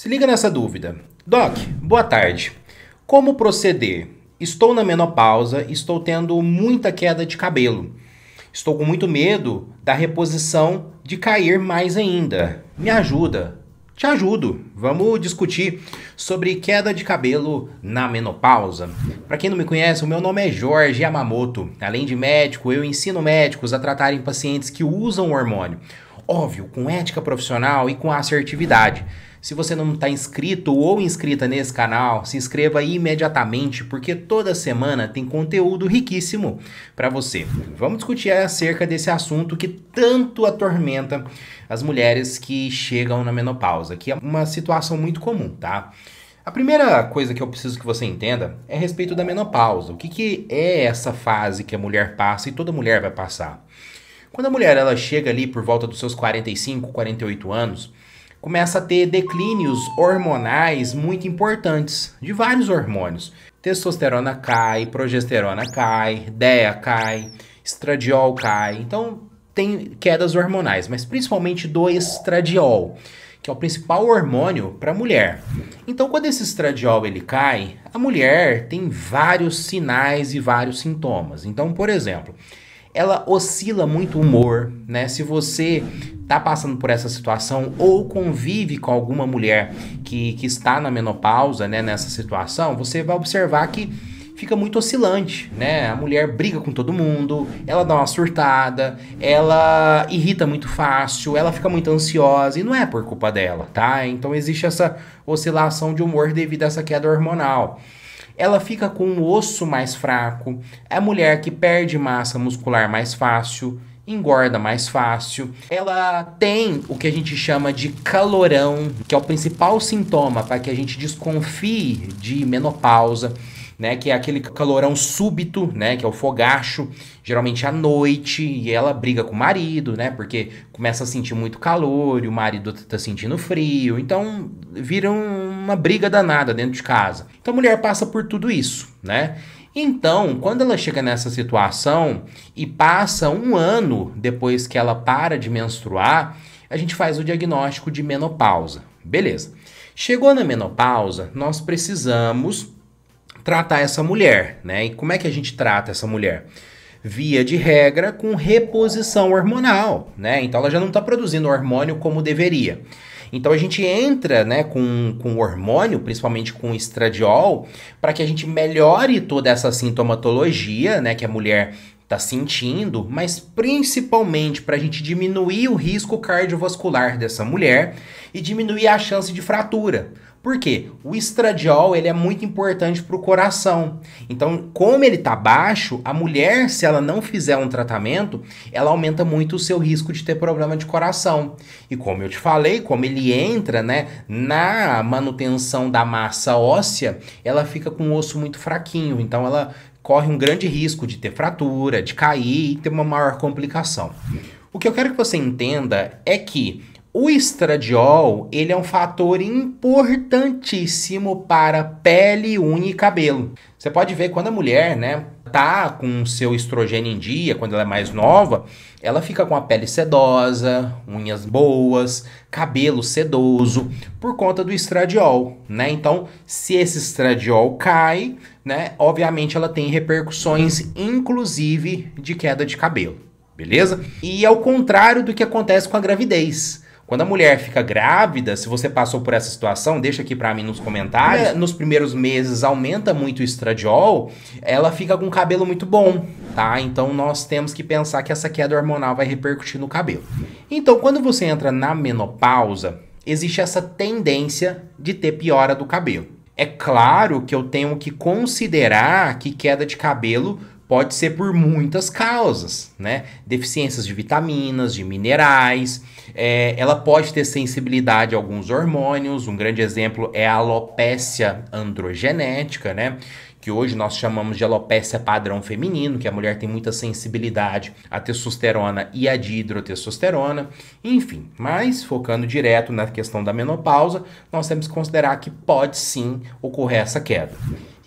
Se liga nessa dúvida. Doc, boa tarde. Como proceder? Estou na menopausa, estou tendo muita queda de cabelo. Estou com muito medo da reposição de cair mais ainda. Me ajuda. Te ajudo. Vamos discutir sobre queda de cabelo na menopausa. Para quem não me conhece, o meu nome é Jorge Yamamoto. Além de médico, eu ensino médicos a tratarem pacientes que usam hormônio. Óbvio, com ética profissional e com assertividade. Se você não está inscrito ou inscrita nesse canal, se inscreva imediatamente, porque toda semana tem conteúdo riquíssimo para você. Vamos discutir acerca desse assunto que tanto atormenta as mulheres que chegam na menopausa, que é uma situação muito comum, tá? A primeira coisa que eu preciso que você entenda é a respeito da menopausa. O que, que é essa fase que a mulher passa e toda mulher vai passar? Quando a mulher ela chega ali por volta dos seus 45, 48 anos, começa a ter declínios hormonais muito importantes de vários hormônios. Testosterona cai, progesterona cai, DEA cai, estradiol cai. Então tem quedas hormonais, mas principalmente do estradiol, que é o principal hormônio para a mulher. Então quando esse estradiol ele cai, a mulher tem vários sinais e vários sintomas. Então, por exemplo, ela oscila muito o humor, né? Se você tá passando por essa situação ou convive com alguma mulher que, que está na menopausa, né, nessa situação, você vai observar que fica muito oscilante, né? A mulher briga com todo mundo, ela dá uma surtada, ela irrita muito fácil, ela fica muito ansiosa e não é por culpa dela, tá? Então existe essa oscilação de humor devido a essa queda hormonal ela fica com o osso mais fraco, é a mulher que perde massa muscular mais fácil, engorda mais fácil, ela tem o que a gente chama de calorão, que é o principal sintoma para que a gente desconfie de menopausa. Né, que é aquele calorão súbito, né, que é o fogacho, geralmente à noite, e ela briga com o marido, né, porque começa a sentir muito calor e o marido tá sentindo frio, então vira um, uma briga danada dentro de casa. Então a mulher passa por tudo isso, né? Então, quando ela chega nessa situação e passa um ano depois que ela para de menstruar, a gente faz o diagnóstico de menopausa. Beleza. Chegou na menopausa, nós precisamos tratar essa mulher, né? E como é que a gente trata essa mulher? Via de regra, com reposição hormonal, né? Então ela já não está produzindo hormônio como deveria. Então a gente entra né, com, com hormônio, principalmente com estradiol, para que a gente melhore toda essa sintomatologia né, que a mulher está sentindo, mas principalmente para a gente diminuir o risco cardiovascular dessa mulher e diminuir a chance de fratura. Por quê? O estradiol ele é muito importante para o coração. Então, como ele está baixo, a mulher, se ela não fizer um tratamento, ela aumenta muito o seu risco de ter problema de coração. E como eu te falei, como ele entra né, na manutenção da massa óssea, ela fica com o osso muito fraquinho. Então, ela corre um grande risco de ter fratura, de cair e ter uma maior complicação. O que eu quero que você entenda é que o estradiol, ele é um fator importantíssimo para pele, unha e cabelo. Você pode ver quando a mulher, né, tá com seu estrogênio em dia, quando ela é mais nova, ela fica com a pele sedosa, unhas boas, cabelo sedoso, por conta do estradiol, né? Então, se esse estradiol cai, né, obviamente ela tem repercussões, inclusive de queda de cabelo, beleza? E ao contrário do que acontece com a gravidez. Quando a mulher fica grávida, se você passou por essa situação, deixa aqui para mim nos comentários. É, nos primeiros meses aumenta muito o estradiol, ela fica com cabelo muito bom, tá? Então nós temos que pensar que essa queda hormonal vai repercutir no cabelo. Então, quando você entra na menopausa, existe essa tendência de ter piora do cabelo. É claro que eu tenho que considerar que queda de cabelo pode ser por muitas causas, né? Deficiências de vitaminas, de minerais, é, ela pode ter sensibilidade a alguns hormônios. Um grande exemplo é a alopécia androgenética, né? que hoje nós chamamos de alopécia padrão feminino, que a mulher tem muita sensibilidade à testosterona e à dihidrotestosterona, enfim. Mas focando direto na questão da menopausa, nós temos que considerar que pode sim ocorrer essa queda.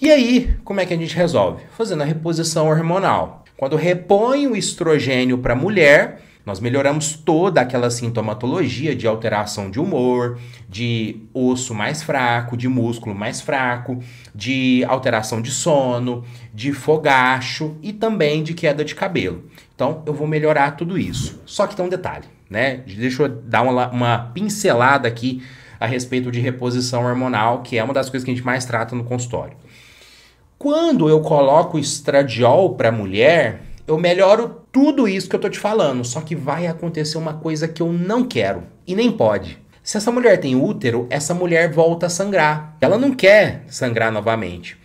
E aí, como é que a gente resolve? Fazendo a reposição hormonal. Quando repõe o estrogênio para a mulher, nós melhoramos toda aquela sintomatologia de alteração de humor, de osso mais fraco, de músculo mais fraco, de alteração de sono, de fogacho e também de queda de cabelo. Então, eu vou melhorar tudo isso. Só que tem um detalhe, né? Deixa eu dar uma, uma pincelada aqui a respeito de reposição hormonal, que é uma das coisas que a gente mais trata no consultório. Quando eu coloco estradiol para mulher, eu melhoro tudo isso que eu tô te falando, só que vai acontecer uma coisa que eu não quero e nem pode. Se essa mulher tem útero, essa mulher volta a sangrar. Ela não quer sangrar novamente.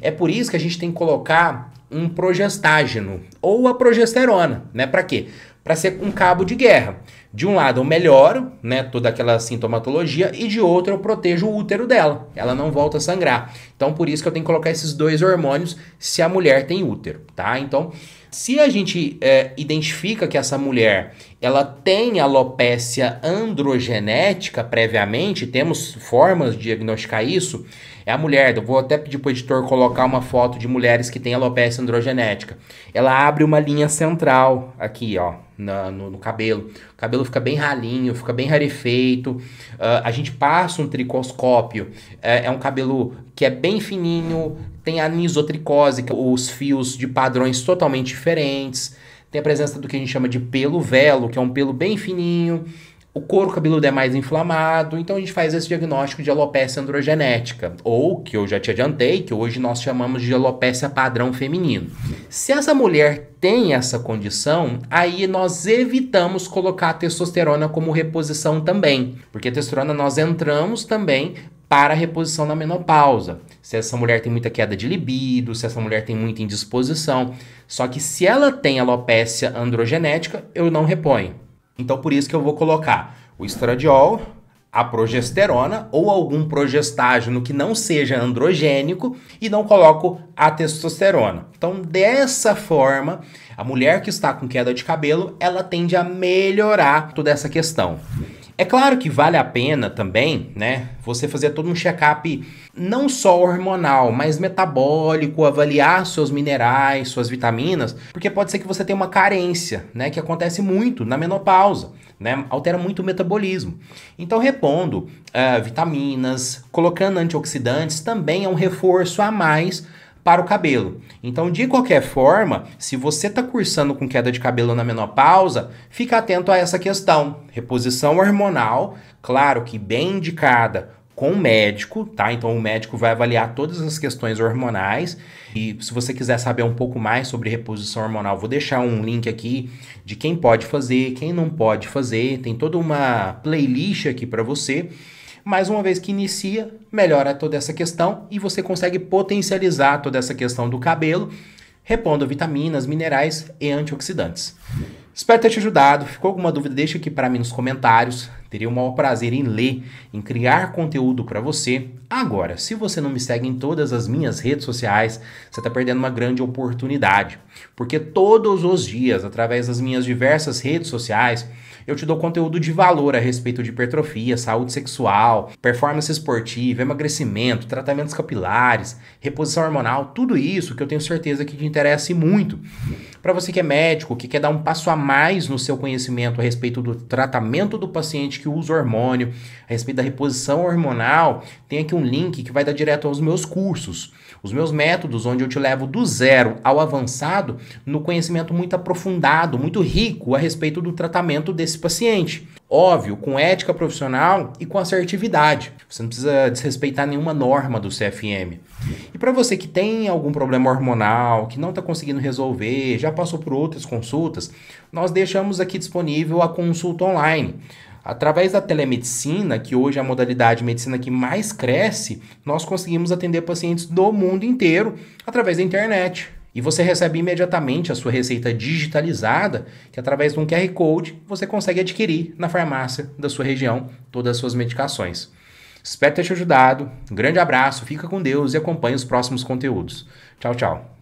É por isso que a gente tem que colocar um progestágeno ou a progesterona, né? Para quê? Para ser um cabo de guerra. De um lado eu melhoro, né, toda aquela sintomatologia, e de outro eu protejo o útero dela. Ela não volta a sangrar. Então, por isso que eu tenho que colocar esses dois hormônios se a mulher tem útero, tá? Então, se a gente é, identifica que essa mulher ela tem alopécia androgenética previamente, temos formas de diagnosticar isso. É a mulher, eu vou até pedir para o editor colocar uma foto de mulheres que têm alopécia androgenética. Ela abre uma linha central aqui, ó, na, no, no, cabelo. O cabelo fica bem ralinho, fica bem rarefeito. Uh, a gente passa um tricoscópio. É, é, um cabelo que é bem fininho, tem anisotricose, que é os fios de padrões totalmente diferentes. Tem a presença do que a gente chama de pelo velo, que é um pelo bem fininho. O couro cabeludo é mais inflamado, então a gente faz esse diagnóstico de alopecia androgenética, ou que eu já te adiantei, que hoje nós chamamos de alopecia padrão feminino. Se essa mulher tem essa condição, aí nós evitamos colocar a testosterona como reposição também, porque a testosterona nós entramos também para a reposição na menopausa. Se essa mulher tem muita queda de libido, se essa mulher tem muita indisposição. Só que se ela tem alopecia androgenética, eu não reponho. Então por isso que eu vou colocar o estradiol, a progesterona ou algum progestágeno que não seja androgênico e não coloco a testosterona. Então, dessa forma, a mulher que está com queda de cabelo, ela tende a melhorar toda essa questão. É claro que vale a pena também, né, você fazer todo um check-up não só hormonal, mas metabólico, avaliar seus minerais, suas vitaminas, porque pode ser que você tenha uma carência, né, que acontece muito na menopausa, né, altera muito o metabolismo. Então, repondo uh, vitaminas, colocando antioxidantes também é um reforço a mais para o cabelo. Então, de qualquer forma, se você está cursando com queda de cabelo na menopausa, fica atento a essa questão. Reposição hormonal, claro que bem indicada com o médico, tá? Então o médico vai avaliar todas as questões hormonais. E se você quiser saber um pouco mais sobre reposição hormonal, vou deixar um link aqui de quem pode fazer, quem não pode fazer. Tem toda uma playlist aqui para você mas uma vez que inicia, melhora toda essa questão e você consegue potencializar toda essa questão do cabelo, repondo vitaminas, minerais e antioxidantes. Espero ter te ajudado. Ficou alguma dúvida? Deixa aqui para mim nos comentários. Teria o maior prazer em ler, em criar conteúdo para você. Agora, se você não me segue em todas as minhas redes sociais, você está perdendo uma grande oportunidade, porque todos os dias, através das minhas diversas redes sociais, eu te dou conteúdo de valor a respeito de hipertrofia, saúde sexual, performance esportiva, emagrecimento, tratamentos capilares, reposição hormonal, tudo isso que eu tenho certeza que te interessa muito. Para você que é médico, que quer dar um passo a mais no seu conhecimento a respeito do tratamento do paciente que usa hormônio, a respeito da reposição hormonal, tem aqui um link que vai dar direto aos meus cursos. Os meus métodos, onde eu te levo do zero ao avançado, no conhecimento muito aprofundado, muito rico a respeito do tratamento desse paciente. Óbvio, com ética profissional e com assertividade. Você não precisa desrespeitar nenhuma norma do CFM. E para você que tem algum problema hormonal, que não está conseguindo resolver, já passou por outras consultas, nós deixamos aqui disponível a consulta online. Através da telemedicina, que hoje é a modalidade de medicina que mais cresce, nós conseguimos atender pacientes do mundo inteiro através da internet. E você recebe imediatamente a sua receita digitalizada, que através de um QR Code você consegue adquirir na farmácia da sua região todas as suas medicações. Espero ter te ajudado. Um grande abraço, fica com Deus e acompanhe os próximos conteúdos. Tchau, tchau.